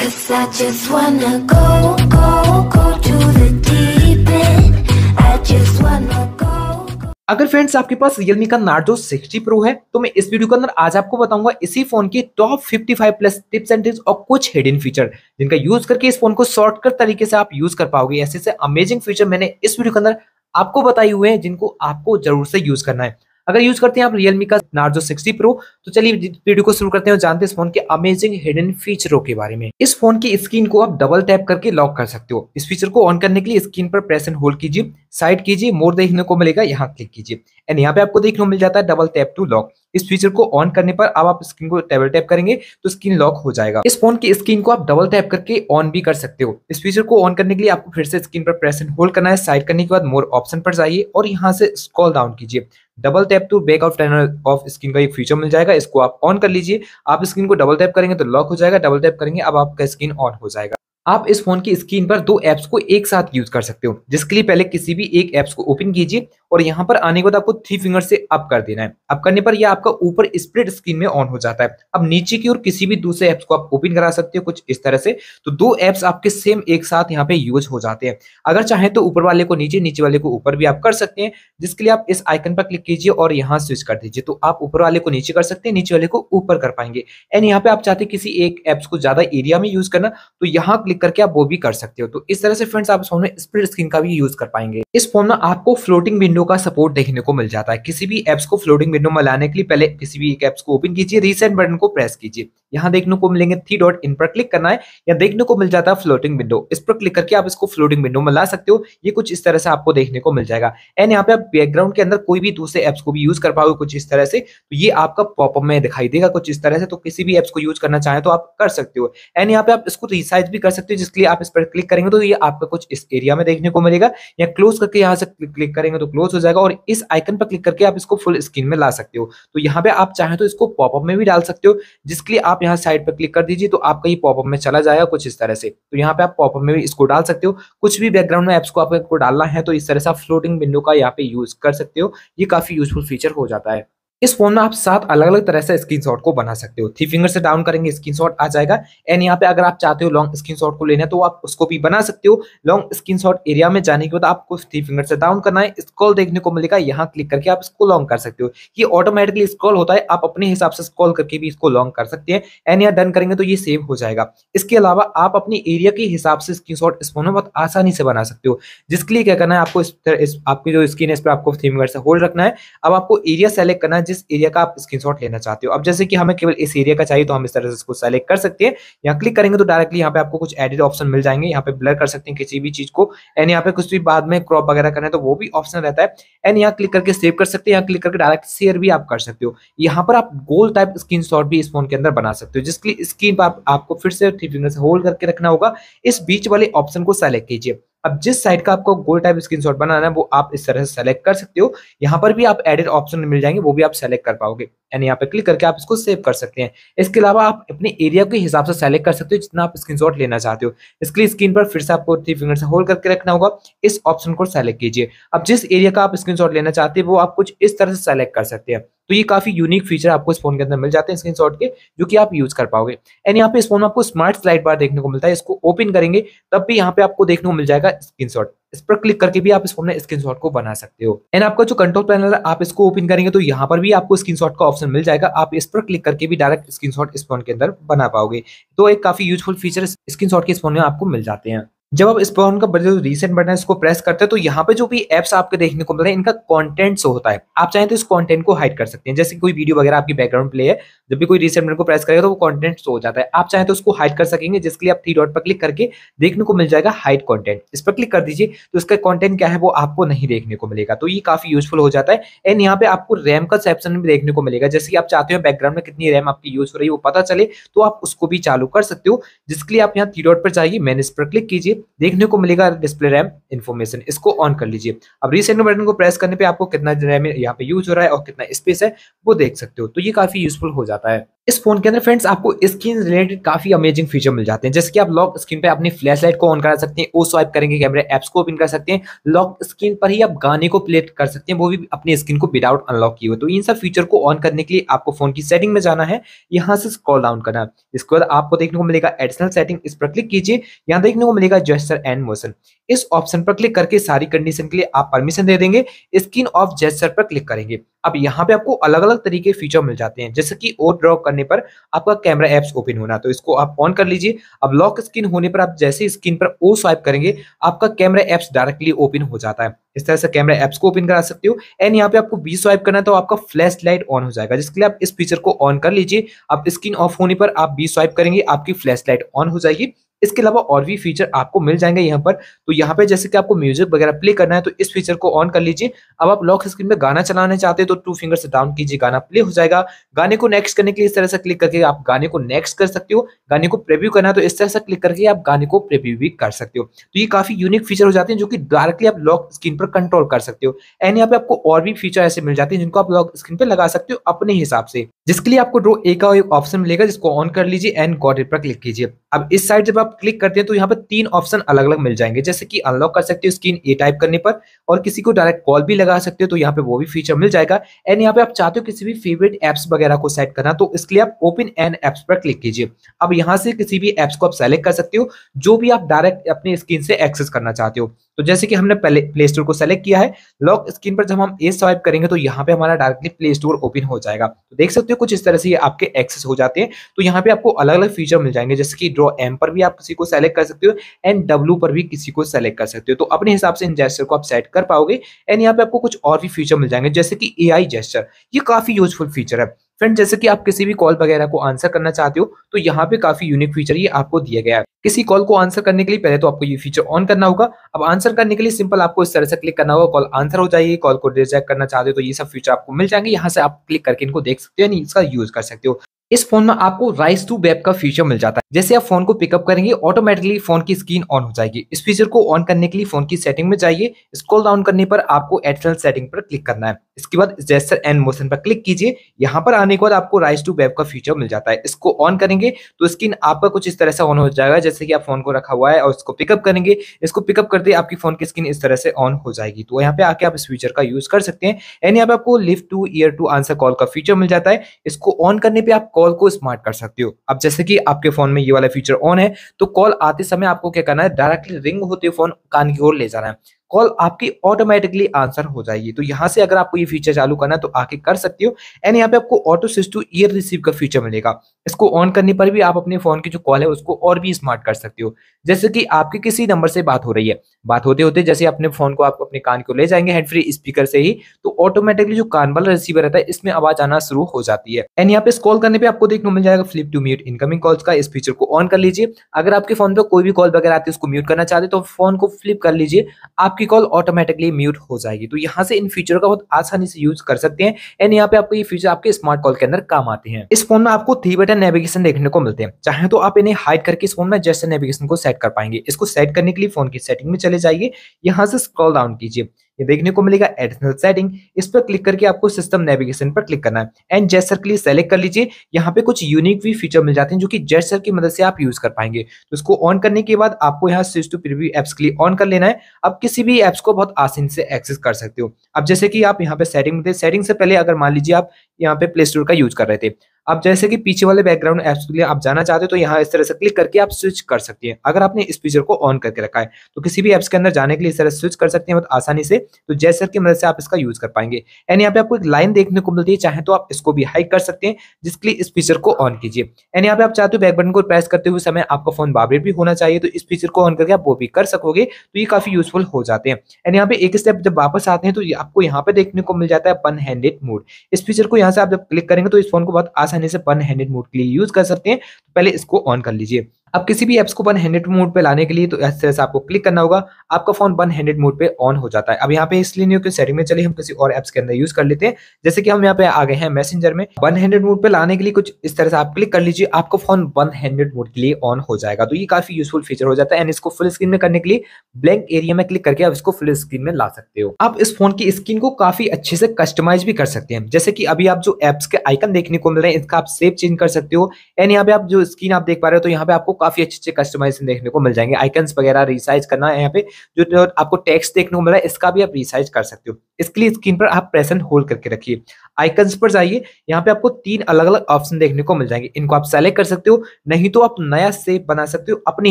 Cause I just wanna go, go, go to the deep end I just wanna go अगर friends आपके पास Realme का Narzo 60 Pro है तो मैं इस वीडियो के अंदर आज आपको बताऊंगा इसी फोन के top 55 plus tips and tricks और कुछ हिडन फीचर जिनका यूज करके इस फोन को शॉर्टकट तरीके से आप यूज कर पाओगे ऐसे से अमेजिंग फीचर मैंने इस वीडियो के अंदर आपको बताए हुए हैं जिनको आपको जरूर से यूज करना है अगर यूज करते हैं आप रियलमी का नार्जो 60 प्रो तो चलिए वीडियो को शुरू करते हैं और जानते हैं इस फोन के अमेजिंग हिडन फीचरों के बारे में इस फोन की स्क्रीन को आप डबल टैप करके लॉक कर सकते हो इस फीचर को ऑन करने के लिए स्क्रीन पर प्रेस एंड होल्ड कीजिए साइड कीजिए मोर देखने को मिलेगा यहाँ क्लिक कीजिए एंड यहाँ पे आपको देखने को मिल जाता है डबल टैप टू लॉक इस फीचर को ऑन करने पर अब आप स्क्रीन को डबल टैप करेंगे तो स्क्रीन लॉक हो जाएगा इस फोन की स्क्रीन को आप डबल टैप करके ऑन भी कर सकते हो इस फीचर को ऑन करने के लिए आपको फिर से स्क्रीन पर प्रेस एंड होल्ड करना है साइड करने के बाद मोर ऑप्शन पर जाइए और यहाँ से स्कॉल डाउन कीजिए double tap to back off turner off screen का एक फीचर मिल जाएगा इसको आप ऑन कर लीजिए आप स्क्रीन को डबल टैप करेंगे तो लॉक हो जाएगा डबल टैप करेंगे अब आपका स्क्रीन ऑन हो जाएगा आप इस फोन की स्क्रीन पर दो ऐप्स को एक साथ यूज कर सकते हो जिसके लिए पहले किसी भी एक ऐप्स को ओपन कीजिए और यहाँ पर आने के बाद आपको थ्री फिंगर से अप कर देना है अप करने पर यह आपका ऊपर स्प्लिट स्क्रीन में ऑन हो जाता है अब नीचे की ओर किसी भी दूसरे ऐप्स को आप ओपन करा सकते हो कुछ इस तरह से तो दो ऐप्स आपके सेम एक साथ यहाँ पे यूज हो जाते हैं अगर चाहे तो ऊपर वाले को नीचे नीचे वाले को ऊपर भी आप कर सकते हैं जिसके लिए आप इस आइकन पर क्लिक कीजिए और यहाँ स्विच कर दीजिए तो आप ऊपर वाले को नीचे कर सकते हैं नीचे वाले को ऊपर कर पाएंगे एंड यहाँ पे आप चाहते किसी एक एप्स को ज्यादा एरिया में यूज करना तो यहाँ क्लिक करके आप वो भी कर सकते हो तो इस तरह से फ्रेंड्स आप इस फोन में स्प्लिट स्क्रीन का भी यूज कर पाएंगे इस फोन में आपको फ्लोटिंग विंडो का सपोर्ट देखने को मिल जाता है किसी भी एप्स को फ्लोटिंग विंडो में लाने के लिए पहले किसी भी एक एप्स को ओपन कीजिए रीसेंट बटन को प्रेस कीजिए यहाँ देखने को मिलेंगे थ्री डॉट इन पर क्लिक करना है या देखने को मिल जाता है फ्लोटिंग विंडो इस पर क्लिक करके आप इसको फ्लोटिंग विंडो में ला सकते हो ये कुछ इस तरह से आपको देखने को मिल जाएगा एंड यहाँ पे आप बैकग्राउंड के अंदर कोई भी दूसरे एप्स को भी यूज कर पाओगे कुछ इस तरह से तो ये आपका पॉपअप में दिखाई देगा कुछ इस तरह से तो किसी भी एप्स को यूज करना चाहे तो आप कर सकते हो एंड यहाँ पे आप इसको रिसाइज भी कर सकते हो जिसके लिए आप इस पर क्लिक करेंगे तो ये आपका कुछ इस एरिया में देखने को मिलेगा या क्लोज करके यहाँ से क्लिक करेंगे तो क्लोज हो जाएगा और इस आइकन पर क्लिक करके आप इसको फुल स्क्रीन में ला सकते हो तो यहाँ पे आप चाहे तो इसको पॉपअप में भी डाल सकते हो जिसके लिए आप आप यहाँ साइड पर क्लिक कर दीजिए तो आपका ये पॉपअप में चला जाएगा कुछ इस तरह से तो यहाँ पे आप पॉपअप में भी इसको डाल सकते हो कुछ भी बैकग्राउंड में एप्स को आपको डालना है तो इस तरह से आप फ्लोटिंग विंडो का यहाँ पे यूज कर सकते हो ये काफी यूजफुल फीचर हो जाता है इस फोन में आप सात अलग अलग तरह से स्क्रीनशॉट को बना सकते हो थ्री फिंगर से डाउन करेंगे स्क्रीनशॉट आ जाएगा एंड यहाँ पे अगर आप चाहते हो लॉन्ग स्क्रीनशॉट को लेना है तो आप उसको भी बना सकते हो लॉन्ग स्क्रीनशॉट एरिया में जाने के बाद आपको थ्री फिंगर से डाउन करना है स्कॉल देखने को मिलेगा यहाँ क्लिक करके आप इसको लॉन्ग कर सकते हो ये ऑटोमेटिकली स्कॉल होता है आप अपने हिसाब से स्कॉल करके भी इसको लॉन्ग कर सकते हैं एंड यहाँ डन करेंगे तो ये सेव हो जाएगा इसके अलावा आप अपने एरिया के हिसाब से स्क्रीन इस फोन में बहुत आसानी से बना सकते हो जिसके लिए क्या करना है आपको आपकी जो स्क्रीन है इस पर आपको थ्री फिंगर से होल्ड रखना है अब आपको एरिया सेलेक्ट करना है जिस एरिया का आप स्क्रीनशॉट लेना चाहते हो अब जैसे कि हमें केवल इस एरिया का चाहिए तो हम इस तरह से इसको सेलेक्ट कर सकते हैं यहाँ क्लिक करेंगे तो डायरेक्टली यहाँ पे आपको कुछ एडिट ऑप्शन मिल जाएंगे यहाँ पे ब्लर कर सकते हैं किसी भी चीज को एंड यहाँ पे कुछ भी बाद में क्रॉप वगैरह करना है तो वो भी ऑप्शन रहता है एंड यहाँ क्लिक करके सेव कर सकते हैं यहाँ क्लिक करके डायरेक्ट शेयर भी आप कर सकते हो यहाँ पर आप गोल टाइप स्क्रीन भी इस फोन के अंदर बना सकते हो जिसके लिए स्क्रीन पर आपको फिर से थ्री फिंगर से होल्ड करके रखना होगा इस बीच वाले ऑप्शन को सेलेक्ट कीजिए अब जिस साइड का आपको गोल टाइप स्क्रीनशॉट बनाना है वो आप इस तरह से सेलेक्ट कर सकते हो यहाँ पर भी आप एडिट ऑप्शन मिल जाएंगे वो भी आप सेलेक्ट कर पाओगे यानी यहाँ पे क्लिक करके आप इसको सेव कर सकते हैं इसके अलावा आप अपने एरिया के हिसाब से सेलेक्ट कर सकते हो जितना आप स्क्रीन लेना चाहते हो इसके लिए स्क्रीन पर फिर से आपको थ्री फिंगर से होल्ड करके रखना होगा इस ऑप्शन को सेलेक्ट कीजिए अब जिस एरिया का आप स्क्रीनशॉट लेना चाहते हैं वो आप कुछ इस तरह से सेलेक्ट कर सकते हैं तो ये काफी यूनिक फीचर आपको इस फोन के अंदर मिल जाते हैं स्क्रीन के जो कि आप यूज कर पाओगे एंड यहाँ पे इस फोन में आपको स्मार्ट स्लाइड बार देखने को मिलता है इसको ओपन करेंगे तब भी यहाँ पे आपको देखने को मिल जाएगा स्क्रीन इस पर क्लिक करके भी आप इस फोन में स्क्रीन को बना सकते हो एंड आपका जो कंट्रोल पैनल है आप इसको ओपन करेंगे तो यहाँ पर भी आपको स्क्रीन का ऑप्शन मिल जाएगा आप इस पर क्लिक करके भी डायरेक्ट स्क्रीन इस फोन के अंदर बना पाओगे तो एक काफी यूजफुल फीचर स्क्रीन के इस फोन में आपको मिल जाते हैं जब आप इस बटन का जो रीसेंट बटन है इसको प्रेस करते हैं तो यहाँ पे जो भी एप्स आपके देखने को मिलते हैं इनका कंटेंट शो होता है आप चाहें तो इस कंटेंट को हाइड कर सकते हैं जैसे कोई वीडियो वगैरह आपकी बैकग्राउंड प्ले है जब भी कोई रीसेंट बटन को प्रेस करेगा तो वो कंटेंट शो हो जाता है आप चाहें तो उसको हाइड कर सकेंगे जिसके लिए आप थ्री डॉट पर क्लिक करके देखने को मिल जाएगा हाइड कॉन्टेंट इस पर क्लिक कर दीजिए तो इसका कॉन्टेंट क्या है वो आपको नहीं देखने को मिलेगा तो ये काफी यूजफुल हो जाता है एंड यहाँ पे आपको रैम का सेप्शन भी देखने को मिलेगा जैसे कि आप चाहते हो बैकग्राउंड में कितनी रैम आपकी यूज हो रही है वो पता चले तो आप उसको भी चालू कर सकते हो जिसके लिए आप यहाँ थ्री डॉट पर जाइए मैंने इस पर क्लिक कीजिए देखने को मिलेगा डिस्प्ले रैम इन्फॉर्मेशन इसको ऑन कर लीजिए अब रिसेंट बटन को प्रेस करने पे आपको कितना रैम यहाँ पे यूज हो रहा है और कितना स्पेस है वो देख सकते हो तो ये काफी यूजफुल हो जाता है इस फोन के अंदर फ्रेंड्स आपको स्क्रीन रिलेटेड काफी अमेजिंग फीचर मिल जाते हैं जैसे कि आप लॉक स्क्रीन पे अपनी फ्लैश लाइट को ऑन करा सकते हैं ओ स्वाइप करेंगे कैमरे ऐप्स को ओपन कर सकते हैं लॉक स्क्रीन पर ही आप गाने को प्ले कर सकते हैं वो भी अपनी स्क्रीन को विदाउट अनलॉक किए हुए तो इन सब फीचर को ऑन करने के लिए आपको फोन की सेटिंग में जाना है यहाँ से स्कॉल डाउन करना इसके बाद आपको देखने को मिलेगा एडिशनल सेटिंग इस पर क्लिक कीजिए यहाँ देखने को मिलेगा जेस्टर एंड मोशन इस ऑप्शन पर क्लिक करके सारी कंडीशन के लिए आप परमिशन दे देंगे स्क्रीन ऑफ जेस्टर पर क्लिक करेंगे अब यहाँ पे आपको अलग अलग तरीके फीचर मिल जाते हैं जैसे कि ओ ड्रॉ करने करने पर आपका कैमरा एप्स ओपन होना तो इसको आप ऑन कर लीजिए अब लॉक स्क्रीन होने पर आप जैसे स्क्रीन पर ओ स्वाइप करेंगे आपका कैमरा एप्स डायरेक्टली ओपन हो जाता है इस तरह से कैमरा एप्स को ओपन करा सकते हो एंड यहाँ पे आपको बी स्वाइप करना है तो आपका फ्लैश लाइट ऑन हो जाएगा जिसके लिए आप इस फीचर को ऑन कर लीजिए आप स्क्रीन ऑफ होने पर आप बी स्वाइप करेंगे आपकी फ्लैश लाइट ऑन हो जाएगी इसके अलावा और भी फीचर आपको मिल जाएंगे यहाँ पर तो यहाँ पे जैसे कि आपको म्यूजिक वगैरह प्ले करना है तो इस फीचर को ऑन कर लीजिए अब आप लॉक स्क्रीन में गाना चलाना चाहते हैं तो टू फिंगर से डाउन कीजिए गाना प्ले हो जाएगा गाने को नेक्स्ट करने के लिए इस तरह से क्लिक करके आप गाने को नेक्स्ट कर सकते हो गाने को प्रिव्यू करना है तो इस तरह से क्लिक करके आप गाने को प्रिव्यू भी कर सकते हो तो ये काफी यूनिक फीचर हो जाते हैं जो कि डायरेक्टली आप लॉक स्क्रीन पर कंट्रोल कर सकते हो एंड यहाँ पे आपको और भी फीचर ऐसे मिल जाते हैं जिनको आप लॉक स्क्रीन पर लगा सकते हो अपने हिसाब से जिसके लिए आपको ड्रो ए का एक ऑप्शन मिलेगा जिसको ऑन कर लीजिए एंड कॉर्डिट पर क्लिक कीजिए अब इस साइड जब आप क्लिक करते हैं तो यहाँ पर तीन ऑप्शन अलग अलग मिल जाएंगे जैसे कि अनलॉक कर सकते हो स्क्रीन ए टाइप करने पर और किसी को डायरेक्ट कॉल भी लगा सकते हो तो यहाँ पे वो भी फीचर मिल जाएगा एंड यहाँ पे आप चाहते हो किसी भी फेवरेट एप्स वगैरह को सेट करना तो इसके लिए आप ओपन एन एप्स पर क्लिक कीजिए अब यहाँ से किसी भी एप्स को आप सेलेक्ट कर सकते हो जो भी आप डायरेक्ट अपने स्क्रीन से एक्सेस करना चाहते हो तो जैसे कि हमने पहले प्ले स्टोर को सेलेक्ट किया है लॉक स्क्रीन पर जब हम ए स्वाइप करेंगे तो यहाँ पे हमारा डायरेक्टली प्ले स्टोर ओपन हो जाएगा तो देख सकते हो कुछ इस तरह से ये आपके एक्सेस हो जाते हैं तो यहाँ पे आपको अलग अलग फीचर मिल जाएंगे जैसे कि ड्रॉ एम पर भी आप किसी को सेलेक्ट कर सकते हो एंड डब्ल्यू पर भी किसी को सेलेक्ट कर सकते हो तो अपने हिसाब से इन जेस्टर को आप सेट कर पाओगे एंड यहाँ पे आपको कुछ और भी फीचर मिल जाएंगे जैसे कि ए आई जेस्टर ये काफी यूजफुल फीचर है फ्रेंड जैसे कि आप किसी भी कॉल वगैरह को आंसर करना चाहते हो तो यहाँ पे काफी यूनिक फीचर ये आपको दिया गया है किसी कॉल को आंसर करने के लिए पहले तो आपको ये फीचर ऑन करना होगा अब आंसर करने के लिए सिंपल आपको इस तरह से क्लिक करना होगा कॉल आंसर हो जाएगी कॉल को रिजेक्ट करना चाहते हो तो ये सब फीचर आपको मिल जाएंगे यहाँ से आप क्लिक करके इनको देख सकते हो यानी इसका यूज कर सकते हो इस फोन में आपको राइस टू वेब का फीचर मिल जाता है जैसे आप फोन को पिकअप करेंगे ऑटोमेटिकली फोन की स्क्रीन ऑन हो जाएगी इस फीचर को ऑन करने के लिए फोन की सेटिंग में जाइए स्क्रॉल डाउन करने पर आपको एडिशनल सेटिंग पर क्लिक करना है इसके बाद जेस्टर एंड मोशन पर क्लिक कीजिए यहाँ पर आने के बाद आपको राइस टू वेब का फीचर मिल जाता है इसको ऑन करेंगे तो स्क्रीन आपका कुछ इस तरह से ऑन हो जाएगा जैसे कि आप फोन को रखा हुआ है और इसको पिकअप करेंगे इसको पिकअप करते आपकी फोन की स्क्रीन इस तरह से ऑन हो जाएगी तो यहाँ पे आके आप इस फीचर का यूज कर सकते हैं एंड यहाँ पे आपको lift to ear to answer call का फीचर मिल जाता है इसको ऑन करने पर आप कॉल को स्मार्ट कर सकते हो अब जैसे कि आपके फोन में ये वाला फीचर ऑन है तो कॉल आते समय आपको क्या करना है डायरेक्टली रिंग होते फोन कान की ओर ले जाना है कॉल आपकी ऑटोमेटिकली आंसर हो जाएगी तो यहाँ से अगर आपको ये फीचर चालू करना है तो आके कर सकते हो एंड यहाँ पे आपको ऑटो सिस टू ईयर रिसीव का फीचर मिलेगा इसको ऑन करने पर भी आप अपने फोन की जो कॉल है उसको और भी स्मार्ट कर सकते हो जैसे कि आपके किसी नंबर से बात हो रही है बात होते होते जैसे अपने फोन को आप अपने कान को ले जाएंगे हेड फ्री स्पीकर से ही तो ऑटोमेटिकली जो कान वाला रिसीवर रहता है इसमें आवाज आना शुरू हो जाती है एंड यहाँ पे कॉल करने पे आपको देखने को मिल जाएगा flip to mute incoming calls का इस फीचर को ऑन कर लीजिए अगर आपके फोन पर कोई भी कॉल वगैरह आती है उसको म्यूट करना चाहते तो फोन को फ्लिप कर लीजिए आपकी कॉल ऑटोमेटिकली म्यूट हो जाएगी तो यहाँ से इन फीचर का बहुत आसानी से यूज कर सकते हैं एंड यहाँ पे आपको ये फीचर आपके स्मार्ट कॉल के अंदर काम आते हैं इस फोन में आपको थ्री बटन नेविगेशन देखने को मिलते हैं चाहे तो आप इन्हें हाइड करके इस फोन में जैसे नेविगेशन को सेट कर पाएंगे इसको सेट करने के लिए फोन की सेटिंग में चले जाइए यहाँ से स्क्रॉल डाउन कीजिए ये देखने को मिलेगा एडिशनल सेटिंग इस पर क्लिक करके आपको सिस्टम नेविगेशन पर क्लिक करना है एंड जेस्टर के लिए सेलेक्ट कर लीजिए यहाँ पे कुछ यूनिक भी फीचर मिल जाते हैं जो कि जेस्टर की मदद से आप यूज कर पाएंगे तो इसको ऑन करने के बाद आपको यहाँ स्विच टू प्रीव्यू एप्स के लिए ऑन कर लेना है आप किसी भी एप्स को बहुत आसान से एक्सेस कर सकते हो अब जैसे कि आप यहाँ पे सेटिंग सेटिंग से पहले अगर मान लीजिए आप यहाँ पे प्ले स्टोर का यूज कर रहे थे आप जैसे कि पीछे वाले बैकग्राउंड एप्स के लिए आप जाना चाहते हो तो यहाँ इस तरह से क्लिक करके आप स्विच कर सकते हैं अगर आपने इस फीचर को ऑन करके रखा है तो किसी भी एप्स के अंदर जाने के लिए इस तरह स्विच कर सकते हैं बहुत आसानी से तो जैसर की मदद से आप इसका यूज कर पाएंगे एंड यहाँ पे आपको एक लाइन देखने को मिलती है चाहे तो आप इसको भी हाइक कर सकते हैं जिसके लिए इस फीचर को ऑन कीजिए एंड यहाँ पे आप चाहते हो बैक बटन को प्रेस करते हुए समय आपका फोन बाबरेट भी होना चाहिए तो इस फीचर को ऑन करके आप वो भी कर सकोगे तो ये काफी यूजफुल हो जाते हैं एंड यहाँ पे एक स्टेप जब वापस आते हैं तो आपको यहाँ पे देखने को मिल जाता है वन हैंडेड मोड इस फीचर को यहाँ से आप जब क्लिक करेंगे तो इस फोन को बहुत आसानी आसानी से पन हैंडेड मोड के लिए यूज कर सकते हैं तो पहले इसको ऑन कर लीजिए अब किसी भी एप्स को वन हैंडेड मोड पे लाने के लिए तो इस तरह से आपको क्लिक करना होगा आपका फोन वन हैंडेड मोड पे ऑन हो जाता है अब यहाँ पे इसलिए नहीं हो सेटिंग में चले हम किसी और एप्स के अंदर यूज कर लेते हैं जैसे कि हम यहाँ पे आ गए हैं मैसेंजर में वन हैंडेड मोड पे लाने के लिए कुछ इस तरह से आप क्लिक कर लीजिए आपका फोन वन हैंडेड मोड के लिए ऑन हो जाएगा तो ये काफी यूजफुल फीचर हो जाता है एंड इसको फुल स्क्रीन में करने के लिए ब्लैंक एरिया में क्लिक करके आप इसको फुल स्क्रीन में ला सकते हो आप इस फोन की स्क्रीन को काफी अच्छे से कस्टमाइज भी कर सकते हैं जैसे कि अभी आप जो एप्स के आइकन देखने को मिल रहे हैं इसका आप सेप चेंज कर सकते हो एंड यहाँ पे आप जो स्क्रीन आप देख पा रहे हो तो यहाँ पे आपको काफी अच्छे अच्छे कस्टमाइजेशन देखने को मिल जाएंगे आइकन्स वगैरह रिसाइज करना है यहाँ पे जो आपको टेक्स्ट देखने को मिला है इसका भी आप रिसाइज कर सकते हो इसके लिए स्क्रीन पर आप एंड होल्ड करके रखिए आइकन्स पर जाइए यहाँ पे आपको तीन अलग अलग ऑप्शन देखने को मिल जाएंगे इनको आप सेलेक्ट कर सकते हो नहीं तो आप नया सेव बना सकते हो अपने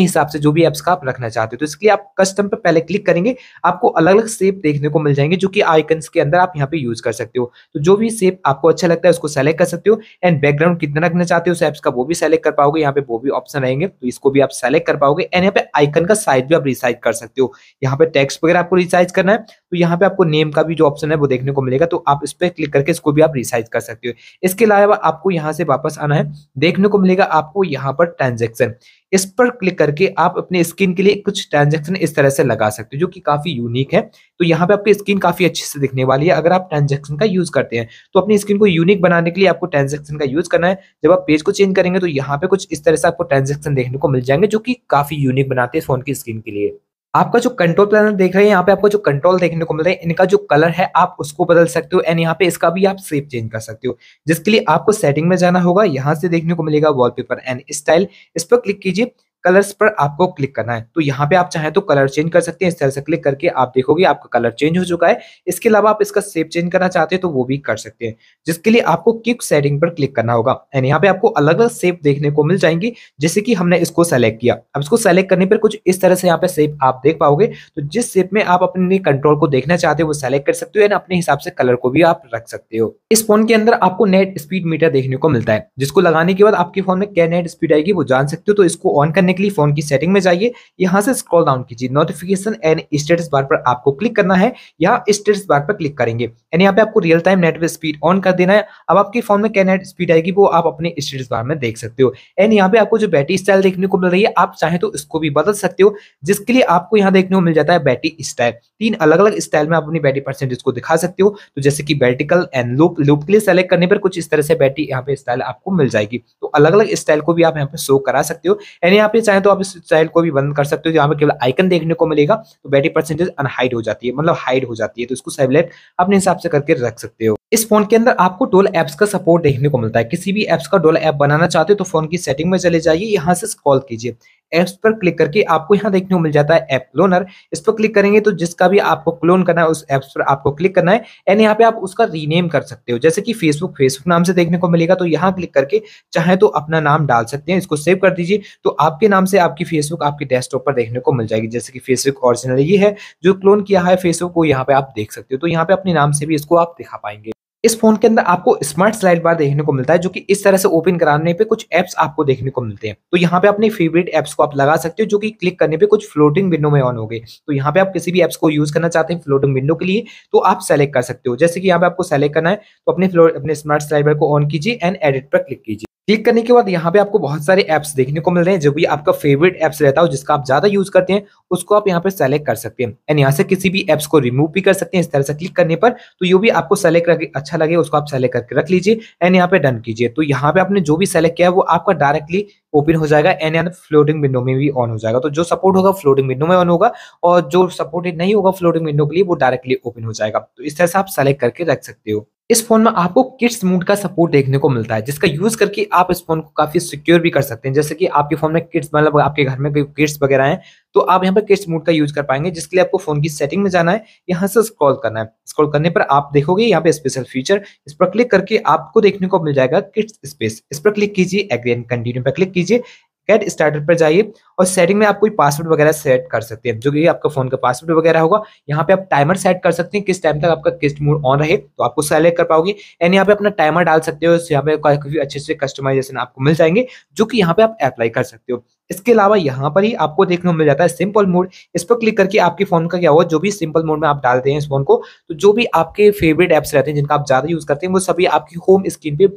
हिसाब से जो भी एप्स का आप रखना चाहते हो तो इसके लिए आप कस्टम पर पहले क्लिक करेंगे आपको अलग अलग सेप देखने को मिल जाएंगे जो कि आइकन्स के अंदर आप यहाँ पे यूज कर सकते हो तो जो भी सेप आपको अच्छा लगता है उसको सेलेक्ट कर सकते हो एंड बैकग्राउंड कितना रखना चाहते हो उस एप्स का वो भी सेलेक्ट कर पाओगे यहाँ पे वो भी ऑप्शन रहेंगे तो इसको भी आप सेलेक्ट कर पाओगे एंड यहाँ पे आइकन का साइज भी आप रिसाइज कर सकते हो यहाँ पे टेक्स्ट वगैरह आपको रिसाइज करना है तो यहाँ पे आपको नेम का भी जो ऑप्शन है वो देखने को मिलेगा तो आप इस पर क्लिक करके इसको भी आप रिसाइज कर सकते हो इसके अलावा आपको यहाँ से वापस आना है देखने को मिलेगा आपको यहाँ पर ट्रांजेक्शन इस पर क्लिक करके आप अपने स्किन के लिए कुछ ट्रांजेक्शन इस तरह से लगा सकते हो जो कि काफी यूनिक है तो यहाँ पे आपकी स्किन काफी अच्छे से दिखने वाली है अगर आप ट्रांजेक्शन का यूज करते हैं तो अपनी स्किन को यूनिक बनाने के लिए आपको ट्रांजेक्शन का यूज करना है जब आप पेज को चेंज करेंगे तो यहाँ पे कुछ इस तरह से आपको ट्रांजेक्शन देखने को मिल जाएंगे जो कि काफी यूनिक बनाते हैं फोन की स्किन के लिए आपका जो कंट्रोल प्लानर देख रहे हैं यहाँ पे आपको जो कंट्रोल देखने को मिल रहा है इनका जो कलर है आप उसको बदल सकते हो एंड यहाँ पे इसका भी आप सेप चेंज कर सकते हो जिसके लिए आपको सेटिंग में जाना होगा यहाँ से देखने को मिलेगा वॉलपेपर एंड स्टाइल इस पर क्लिक कीजिए कलर्स पर आपको क्लिक करना है तो यहाँ पे आप चाहें तो कलर चेंज कर सकते हैं इस तरह से क्लिक करके आप देखोगे आपका कलर चेंज हो चुका है इसके अलावा आप इसका सेप चेंज करना चाहते हैं तो वो भी कर सकते हैं जिसके लिए आपको किक सेटिंग पर क्लिक करना होगा एंड यहाँ पे आपको अलग अलग सेप देखने को मिल जाएंगे जैसे कि हमने इसको सेलेक्ट किया अब इसको सेलेक्ट करने पर कुछ इस तरह से यहाँ पे सेप आप देख पाओगे तो जिस सेप में आप अपने कंट्रोल को देखना चाहते हो वो सेलेक्ट कर सकते हो एंड अपने हिसाब से कलर को भी आप रख सकते हो इस फोन के अंदर आपको नेट स्पीड मीटर देखने को मिलता है जिसको लगाने के बाद आपके फोन में क्या नेट स्पीड आएगी वो जान सकते हो तो इसको ऑन करने करने के लिए फोन की सेटिंग में जाइए यहाँ से स्क्रॉल डाउन कीजिए नोटिफिकेशन एंड स्टेटस बार पर आपको क्लिक करना है यहाँ स्टेटस बार पर क्लिक करेंगे यानी यहाँ पे आपको real time network speed on कर देना है अब आपके फोन में क्या नेट स्पीड आएगी वो आप अपने स्टेटस बार में देख सकते हो एंड यहाँ पे आपको जो बैटरी स्टाइल देखने को मिल रही है आप चाहे तो इसको भी बदल सकते हो जिसके लिए आपको यहाँ देखने को मिल जाता है बैटरी स्टाइल तीन अलग अलग स्टाइल में आप अपनी बैटरी परसेंटेज को दिखा सकते हो तो जैसे कि बैटिकल एंड लूप लूप के लिए सेलेक्ट करने पर कुछ इस तरह से बैटरी यहाँ पे स्टाइल आपको मिल जाएगी तो अलग अलग स्टाइल को भी आप यहाँ पे शो करा सकते हो एंड यहाँ पे पे चाहें तो आप इस स्टाइल को भी बंद कर सकते हो यहाँ पे केवल आइकन देखने को मिलेगा तो बैटरी परसेंटेज अनहाइड हो जाती है मतलब हाइड हो जाती है तो इसको सेवलेट अपने हिसाब से करके रख सकते हो इस फोन के अंदर आपको डोल एप्स का सपोर्ट देखने को मिलता है किसी भी एप्स का डोल एप बनाना चाहते हो तो फोन की सेटिंग में चले जाइए यहाँ से कॉल कीजिए एप्स पर क्लिक करके आपको यहाँ देखने को मिल जाता है ऐप क्लोनर इस पर क्लिक करेंगे तो जिसका भी आपको क्लोन करना है उस एप्स पर आपको क्लिक करना है एंड यहाँ पे आप उसका रीनेम कर सकते हो जैसे कि फेसबुक फेसबुक नाम से देखने को मिलेगा तो यहाँ क्लिक करके चाहे तो अपना नाम डाल सकते हैं इसको सेव कर दीजिए तो आपके नाम से आपकी फेसबुक आपके डेस्कटॉप पर देखने को मिल जाएगी जैसे कि फेसबुक ऑरिजिनल ये है जो क्लोन किया है फेसबुक को यहाँ पे आप देख सकते हो तो यहाँ पे अपने नाम से भी इसको आप दिखा पाएंगे इस फोन के अंदर आपको स्मार्ट स्लाइड बार देखने को मिलता है जो कि इस तरह से ओपन कराने पे कुछ एप्स आपको देखने को मिलते हैं तो यहाँ पे अपने फेवरेट एप्स को आप लगा सकते हो जो कि क्लिक करने पे कुछ फ्लोटिंग विंडो में ऑन हो गए तो यहाँ पे आप किसी भी एप्स को यूज करना चाहते हैं फ्लोटिंग विंडो के लिए तो आप सेलेक्ट कर सकते हो जैसे कि यहाँ पे आपको सेलेक्ट करना है तो अपने अपने स्मार्ट स्लाइड बार को ऑन कीजिए एंड एडिट पर क्लिक कीजिए क्लिक करने के बाद यहाँ पे आपको बहुत सारे ऐप्स देखने को मिल रहे हैं जो भी आपका फेवरेट ऐप्स रहता हो जिसका आप ज्यादा यूज करते हैं उसको आप यहाँ पे सेलेक्ट कर सकते हैं एंड यहाँ से किसी भी ऐप्स को रिमूव भी कर सकते हैं इस तरह से क्लिक करने पर तो यो भी आपको सेलेक्ट अच्छा लगे उसको आप सेलेक्ट करके रख लीजिए एंड यहाँ पे डन कीजिए तो यहाँ पे आपने जो भी सेलेक्ट किया है वो आपका डायरेक्टली ओपन हो जाएगा एंड यहाँ फ्लोटिंग विंडो में भी ऑन हो जाएगा तो जो सपोर्ट होगा फ्लोटिंग विंडो में ऑन होगा और जो सपोर्टेड नहीं होगा फ्लोटिंग विंडो के लिए वो डायरेक्टली ओपन हो जाएगा तो इस तरह से आप सेलेक्ट करके रख सकते हो इस फोन में आपको किड्स मोड का सपोर्ट देखने को मिलता है जिसका यूज करके आप इस फोन को काफी सिक्योर भी कर सकते हैं जैसे कि आपके फोन में किड्स मतलब आपके घर में किड्स वगैरह हैं तो आप यहाँ पर किड्स मोड का यूज कर पाएंगे जिसके लिए आपको फोन की सेटिंग में जाना है यहाँ से स्क्रॉल करना है स्क्रॉल करने पर आप देखोगे यहाँ पे स्पेशल फीचर इस पर क्लिक करके आपको देखने को मिल जाएगा किड्स स्पेस इस पर क्लिक कीजिए एग्री एंड कंटिन्यू पर क्लिक कीजिए गेट स्टार्टर पर जाइए और सेटिंग में आप कोई पासवर्ड वगैरह सेट कर सकते हैं जो कि आपका फोन का पासवर्ड वगैरह होगा यहाँ पे आप टाइमर सेट कर सकते हैं किस टाइम तक आपका किस्ट मोड ऑन रहे तो आपको सेलेक्ट कर पाओगे एंड यहाँ पे अपना टाइमर डाल सकते हो तो यहाँ पे काफी अच्छे से कस्टमाइजेशन आपको मिल जाएंगे जो कि यहाँ पे आप अप्लाई कर सकते हो इसके अलावा यहाँ पर ही आपको देखने को मिल जाता है सिंपल मोड इस पर क्लिक करके आपके फोन का क्या हुआ जो भी सिंपल मोड में आप डालते हैं इस फोन को तो जो भी आपके फेवरेट एप्स रहते हैं जिनका आप ज्यादा यूज करते हैं वो सभी आपकी होम स्क्रीन पे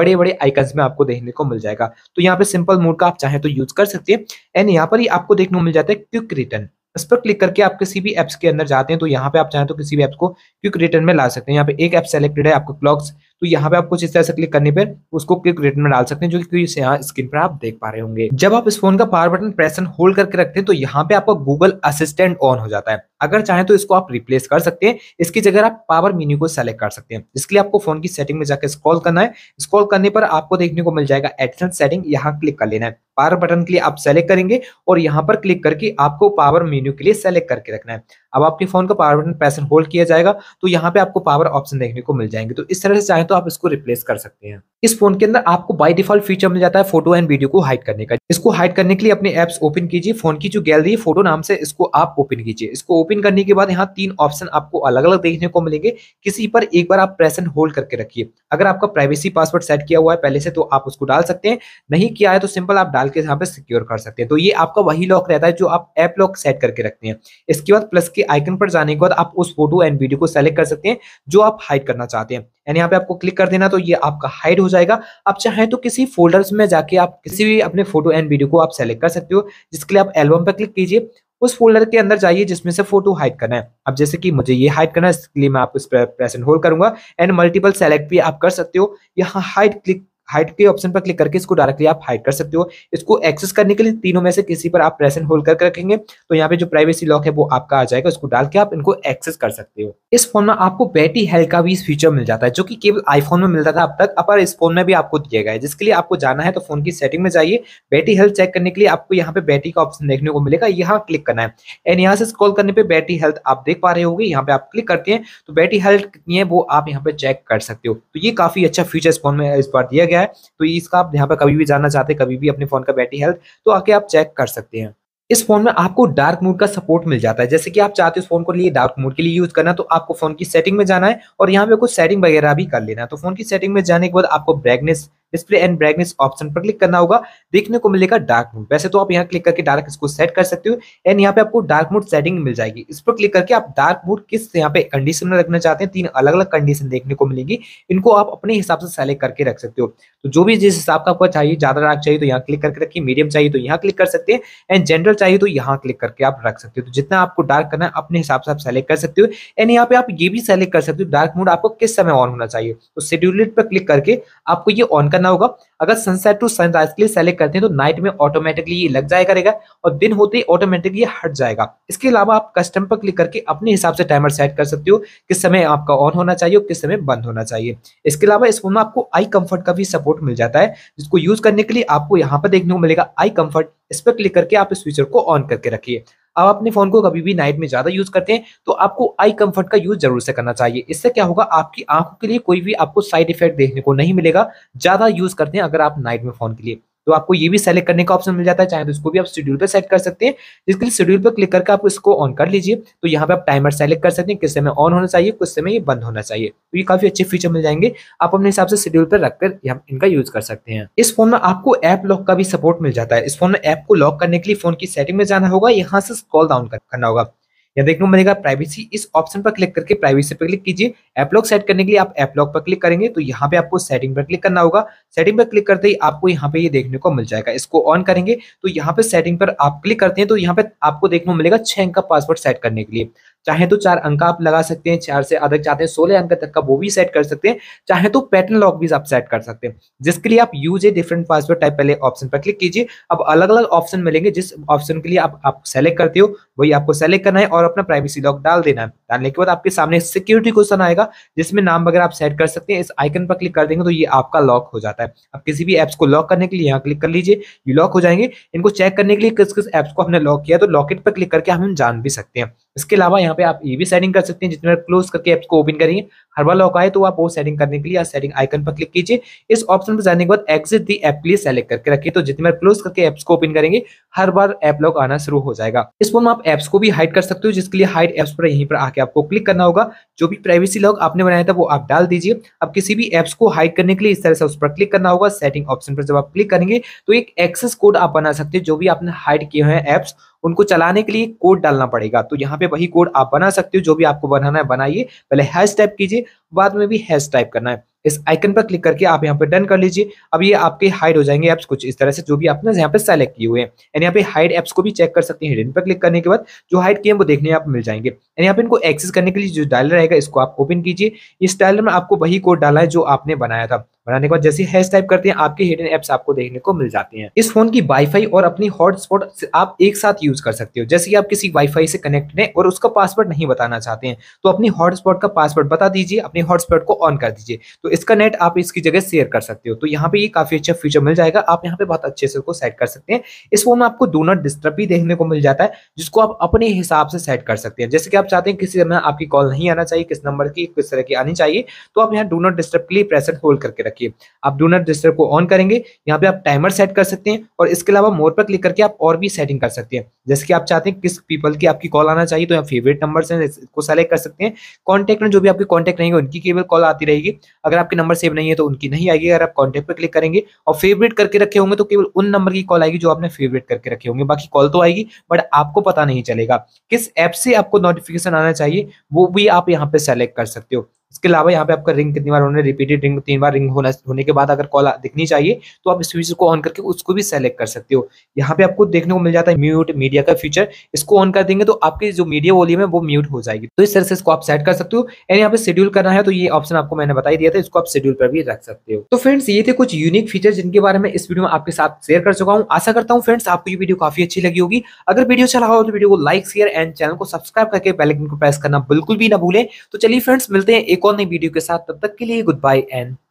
बड़े बड़े आइकन में आपको देखने को मिल जाएगा तो यहाँ पे सिंपल मोड का आप चाहे तो यूज कर सकते हैं एंड यहाँ पर ही आपको देखने को मिल जाता है क्विक रिटर्न इस पर क्लिक करके आप किसी भी एप्स के अंदर जाते हैं तो यहाँ पे आप चाहें तो किसी भी एप्स को क्विक रिटर्न में ला सकते हैं यहाँ पे एक एप सेलेक्टेड है आपको क्लॉक्स तो यहाँ पे आप कुछ इस तरह से क्लिक करने पर उसको क्लिक रिटर्न में डाल सकते हैं जो कि यहाँ स्क्रीन पर आप देख पा रहे होंगे जब आप इस फोन का power button press and hold करके रखते हैं तो यहाँ पे आपका गूगल असिस्टेंट ऑन हो जाता है अगर चाहें तो इसको आप रिप्लेस कर सकते हैं इसकी जगह आप पावर मीन्यू को सेलेक्ट कर सकते हैं इसके लिए आपको फोन की सेटिंग में जाकर स्क्रॉल करना है स्क्रॉल करने पर आपको देखने को मिल जाएगा एडिशनल सेटिंग यहाँ क्लिक कर लेना है पावर बटन के लिए आप सेलेक्ट करेंगे और यहाँ पर क्लिक करके आपको पावर मेन्यू के लिए सेलेक्ट करके रखना है अब आपके फोन का पावर बटन पैसन होल्ड किया जाएगा तो यहाँ पे आपको पावर ऑप्शन देखने को मिल जाएंगे तो इस तरह से चाहे तो आप इसको रिप्लेस कर सकते हैं इस फोन के अंदर आपको बाय डिफॉल्ट फीचर मिल जाता है फोटो एंड वीडियो को हाइड करने का इसको हाइड करने के लिए अपने एप्स ओपन कीजिए फोन की जो गैलरी फोटो नाम से इसको आप ओपन कीजिए इसको ओपन ओपन करने के बाद यहाँ तीन ऑप्शन आपको अलग अलग देखने को मिलेंगे किसी पर एक बार आप प्रेस एंड होल्ड करके रखिए अगर आपका प्राइवेसी पासवर्ड सेट किया हुआ है पहले से तो आप उसको डाल सकते हैं नहीं किया है तो सिंपल आप डाल के यहाँ पे सिक्योर कर सकते हैं तो ये आपका वही लॉक रहता है जो आप ऐप लॉक सेट करके रखते हैं इसके बाद प्लस के आइकन पर जाने के बाद आप उस फोटो एंड वीडियो को सेलेक्ट कर सकते हैं जो आप हाइड करना चाहते हैं यानी यहाँ पे आपको क्लिक कर देना तो ये आपका हाइड हो जाएगा आप चाहें तो किसी फोल्डर्स में जाके आप किसी भी अपने फोटो एंड वीडियो को आप सेलेक्ट कर सकते हो जिसके लिए आप एल्बम पर क्लिक कीजिए उस फोल्डर के अंदर जाइए जिसमें से फोटो हाइड करना है अब जैसे कि मुझे ये हाइड करना है इसके लिए मैं आपको प्रेस एंड होल्ड करूंगा एंड मल्टीपल सेलेक्ट भी आप कर सकते हो यहाँ हाइड क्लिक हाइट के ऑप्शन पर क्लिक करके इसको डायरेक्टली आप हाइट कर सकते हो इसको एक्सेस करने के लिए तीनों में से किसी पर आप प्रेस एंड होल्ड करके रखेंगे तो यहाँ पे जो प्राइवेसी लॉक है वो आपका आ जाएगा उसको डाल के आप इनको एक्सेस कर सकते हो इस फोन में आपको बैटरी हेल्थ का भी फीचर मिल जाता है जो की केवल आईफोन में मिलता था अब तक अपर इस फोन में भी आपको दिया गया है जिसके लिए आपको जाना है तो फोन की सेटिंग में जाइए बैटरी हेल्थ चेक करने के लिए आपको यहाँ पे बैटरी का ऑप्शन देखने को मिलेगा यहाँ क्लिक करना है एंड यहाँ से स्क्रॉल करने पे बैटरी हेल्थ आप देख पा रहे होगी यहाँ पे आप क्लिक करते हैं तो बैटरी हेल्थ कितनी है वो आप यहाँ पे चेक कर सकते हो तो ये काफी अच्छा फीचर इस फोन में इस बार दिया गया है तो इसका आप यहाँ पर कभी भी जानना चाहते हैं कभी भी अपने फोन का बैटरी हेल्थ तो आके आप चेक कर सकते हैं इस फोन में आपको डार्क मोड का सपोर्ट मिल जाता है जैसे कि आप चाहते हो फोन को लिए डार्क मोड के लिए यूज करना तो आपको फोन की सेटिंग में जाना है और यहाँ पे कुछ सेटिंग वगैरह भी कर लेना है तो फोन की सेटिंग में जाने के बाद आपको brightness display and brightness option पर क्लिक करना होगा देखने को मिलेगा डार्क मोड वैसे तो आप यहाँ क्लिक करके डार्क इसको सेट कर सकते हो एंड यहाँ पे आपको डार्क मोड सेटिंग मिल जाएगी इस पर क्लिक करके आप डार्क मोड किस यहाँ पे कंडीशन में रखना चाहते हैं तीन अलग अलग कंडीशन देखने को मिलेगी इनको आप अपने हिसाब से सेलेक्ट करके रख सकते हो तो जो भी जिस हिसाब का आपको चाहिए ज्यादा डार्क चाहिए तो यहाँ क्लिक करके रखिए मीडियम चाहिए तो यहाँ क्लिक कर सकते हैं एंड जनरल चाहिए तो यहाँ क्लिक करके आप रख सकते हो तो जितना आपको डार्क करना है अपने हिसाब से आप सेलेक्ट कर सकते हो एंड यहाँ पे आप ये भी सेलेक्ट कर सकते हो डार्क मोड आपको किस समय ऑन होना चाहिए तो शेड्यूलेट पर क्लिक करके आपको ये ऑन करना होगा अगर सनसेट टू सनराइज के लिए सेलेक्ट करते हैं तो नाइट में ऑटोमेटिकली ये लग जाया करेगा और दिन होते ही ऑटोमेटिकली हट जाएगा इसके अलावा आप कस्टम पर क्लिक करके अपने हिसाब से टाइमर सेट कर सकते हो किस समय आपका ऑन होना चाहिए और किस समय बंद होना चाहिए इसके अलावा इस फोन में आपको आई कम्फर्ट का भी सपोर्ट मिल जाता है जिसको यूज करने के लिए आपको यहाँ पर देखने को मिलेगा आई कम्फर्ट इस पर क्लिक करके आप इस फीचर को ऑन करके रखिए आप अपने फोन को कभी भी नाइट में ज्यादा यूज करते हैं तो आपको आई कंफर्ट का यूज जरूर से करना चाहिए इससे क्या होगा आपकी आंखों के लिए कोई भी आपको साइड इफेक्ट देखने को नहीं मिलेगा ज्यादा यूज करते हैं अगर आप नाइट में फोन के लिए तो आपको ये भी सेलेक्ट करने का ऑप्शन मिल जाता है चाहे तो इसको भी आप शेड्यूल पर सेट कर सकते हैं जिसके लिए शेड्यूल पर क्लिक करके आप इसको ऑन कर लीजिए तो यहाँ पे आप टाइमर सेलेक्ट कर सकते हैं किस समय ऑन होना चाहिए किस समय ये बंद होना चाहिए तो ये काफी अच्छे फीचर मिल जाएंगे आप अपने हिसाब से शेड्यूल पर रखकर इनका यूज कर सकते हैं इस फोन में आपको ऐप लॉक का भी सपोर्ट मिल जाता है इस फोन में ऐप को लॉक करने के लिए फोन की सेटिंग में जाना होगा यहाँ से कॉल डाउन करना होगा या देखने को मिलेगा प्राइवेसी इस ऑप्शन पर क्लिक करके प्राइवेसी पर क्लिक कीजिए एपलॉग सेट करने के लिए आप एपलॉग पर क्लिक करेंगे तो यहाँ पे आपको सेटिंग पर क्लिक करना होगा सेटिंग पर क्लिक करते ही आपको यहाँ पे ये देखने को मिल जाएगा इसको ऑन करेंगे तो यहाँ पे सेटिंग पर आप क्लिक करते हैं तो यहाँ पे आपको देखने को मिलेगा छह अंक का पासवर्ड सेट करने के लिए चाहे तो चार अंक आप लगा सकते हैं चार से अधिक चाहते हैं सोलह अंक तक का वो भी सेट कर सकते हैं चाहे तो पैटर्न लॉक भी आप सेट कर सकते हैं जिसके लिए आप use a different password type पहले ऑप्शन पर क्लिक कीजिए अब अलग अलग ऑप्शन मिलेंगे जिस ऑप्शन के लिए आप, आप सेलेक्ट करते हो वही आपको सेलेक्ट करना है और अपना प्राइवेसी लॉक डाल देना है डालने के बाद आपके सामने सिक्योरिटी क्वेश्चन आएगा जिसमें नाम वगैरह आप सेट कर सकते हैं इस आइकन पर क्लिक कर देंगे तो ये आपका लॉक हो जाता है आप किसी भी एप्स को लॉक करने के लिए यहाँ क्लिक कर लीजिए ये लॉक हो जाएंगे इनको चेक करने के लिए किस किस एप्स को हमने लॉक किया तो लॉकेट पर क्लिक करके हम जान भी सकते हैं इसके अलावा यहाँ पे आप ये भी सेटिंग कर सकते हैं जितने क्लोज करके एप्स को ओपन करेंगे हर बार लॉक आए तो आप वो सेटिंग करने के लिए या सेटिंग आइकन पर क्लिक कीजिए इस ऑप्शन पर जाने के बाद एक्सिट दी एप के लिए सेलेक्ट करके रखिए तो जितनी बार क्लोज करके एप्स को ओपन करेंगे हर बार एप लॉक आना शुरू हो जाएगा इस फोन में आप एप्स को भी हाइड कर सकते हो जिसके लिए हाइड एप्स पर यहीं पर आके आपको क्लिक करना होगा जो भी प्राइवेसी लॉक आपने बनाया था वो आप डाल दीजिए अब किसी भी एप्स को हाइड करने के लिए इस तरह से उस पर क्लिक करना होगा सेटिंग ऑप्शन पर जब आप क्लिक करेंगे तो एक एक्सेस कोड आप बना सकते हो जो भी आपने हाइड किए हैं एप्स उनको चलाने के लिए कोड डालना पड़ेगा तो यहाँ पे वही कोड आप बना सकते हो जो भी आपको बनाना है बनाइए पहले हैश टाइप कीजिए बाद में भी हैश टाइप करना है इस आइकन पर क्लिक करके आप यहाँ पे डन कर लीजिए अब ये आपके हाइड हो जाएंगे एप्स कुछ इस तरह से जो भी आपने यहाँ पे सेलेक्ट किए हुए हैं यहाँ पे हाइड एप्स को भी चेक कर सकते हैं हिडन पर क्लिक करने के बाद जो हाइड किए वो देखने आप मिल जाएंगे यहाँ पे इनको एक्सेस करने के लिए जो डायलर रहेगा इसको आप ओपन कीजिए इस डायलर में आपको वही कोड डाला है जो आपने बनाया था बनाने के बाद जैसे हैश टाइप करते हैं आपके हिडन एप्स आपको देखने को मिल जाते हैं इस फोन की वाईफाई और अपनी हॉटस्पॉट आप एक साथ यूज कर सकते हो जैसे कि आप किसी वाईफाई से कनेक्ट है और उसका पासवर्ड नहीं बताना चाहते हैं तो अपनी हॉटस्पॉट का पासवर्ड बता दीजिए अपने हॉटस्पॉट को ऑन कर दीजिए तो इसका नेट आप इसकी जगह शेयर कर सकते हो तो यहाँ पे ये काफी अच्छा फीचर मिल जाएगा आप यहाँ पे बहुत अच्छे से उसको सेट कर सकते हैं इस फोन में आपको दो नॉट डिस्टर्ब भी देखने को मिल जाता है जिसको आप अपने हिसाब से सेट कर सकते हैं जैसे कि आप चाहते हैं किसी समय आपकी कॉल नहीं आना चाहिए किस नंबर की किस तरह की आनी चाहिए तो आप यहाँ डो नॉट डिस्टर्ब के लिए प्रेसेंट होल्ड करके रखिए आप डू नॉट डिस्टर्ब को ऑन करेंगे यहाँ पे आप टाइमर सेट कर सकते हैं और इसके अलावा मोर पर क्लिक करके आप और भी सेटिंग कर सकते हैं जैसे कि आप चाहते हैं किस पीपल की आपकी कॉल आना चाहिए तो यहाँ फेवरेट नंबर हैं इसको सेलेक्ट कर सकते हैं कॉन्टेक्ट में जो भी आपके कॉन्टेक्ट रहेंगे उनकी केवल कॉल आती रहेगी अगर आपके नंबर सेव नहीं है तो उनकी नहीं आएगी अगर आप कॉन्टेक्ट पर क्लिक करेंगे और फेवरेट करके रखे होंगे तो केवल उन नंबर की कॉल आएगी जो आपने फेवरेट करके रखे होंगे बाकी कॉल तो आएगी बट आपको पता नहीं चलेगा किस ऐप से आपको नोटिफिकेशन आना चाहिए वो भी आप यहाँ पे सेलेक्ट कर सकते हो इसके अलावा यहाँ पे आपका रिंग कितनी बार होने रिपीटेड रिंग तीन बार रिंग होना होने के बाद अगर कॉल दिखनी चाहिए तो आप इस फीचर को ऑन करके उसको भी सेलेक्ट कर सकते हो यहाँ पे आपको देखने को मिल जाता है म्यूट मीडिया का फीचर इसको ऑन कर देंगे तो आपकी जो मीडिया वॉल्यूम है वो म्यूट हो जाएगी तो इस तरह से इसको आप सेट कर सकते हो एंड यहाँ पे शेड्यूल करना है तो ये ऑप्शन आपको मैंने बताई दिया था इसको आप शेड्यूल पर भी रख सकते हो तो फ्रेंड्स ये थे कुछ यूनिक फीचर जिनके बारे में इस वीडियो में आपके साथ शेयर कर चुका हूँ आशा करता हूँ फ्रेंड्स आपको ये वीडियो काफी अच्छी लगी होगी अगर वीडियो अच्छा लगा हो तो वीडियो को लाइक शेयर एंड चैनल को सब्सक्राइब करके बेल आइकन को प्रेस करना बिल्कुल भी ना भूले तो चलिए फ्रेंड्स मिलते हैं एक एक और नई वीडियो के साथ तब तक के लिए गुड बाय एंड